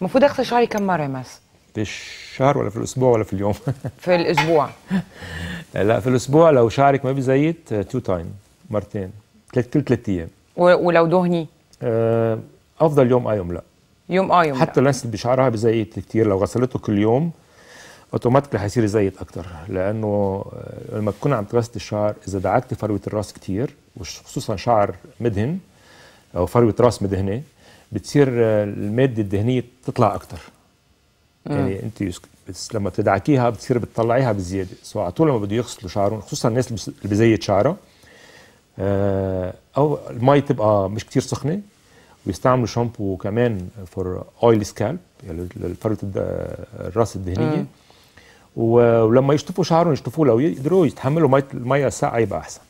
المفروض اغسل شعري كم مره بس؟ مس؟ في الشهر ولا في الاسبوع ولا في اليوم؟ في الاسبوع لا في الاسبوع لو شعرك ما بيزيد تو آه، تايم مرتين كل ثلاث ايام ولو دهني؟ آه، افضل يوم اه يوم لا يوم اه يوم حتى الناس اللي بشعرها بيزيد كثير لو غسلته كل يوم اوتوماتيكلي يصير يزيد اكثر لانه آه، لما تكون عم تغسل الشعر اذا دعكت فروه الراس كثير وخصوصا شعر مدهن او فروه راس مدهنه بتصير آه، الماده الدهنيه تطلع اكثر يعني انت بس لما تدعكيها بتصير بتطلعيها بزياده سو على طول لما بده يغسلوا شعرهم خصوصا الناس اللي بزيت شعرها آه، او المي تبقى مش كتير سخنه ويستعملوا شامبو كمان فور اويل سكالب يعني لفرة الراس الدهنيه ولما يشطفوا شعرهم يشطفوه لو يقدروا يتحملوا مي الساقعه يبقى احسن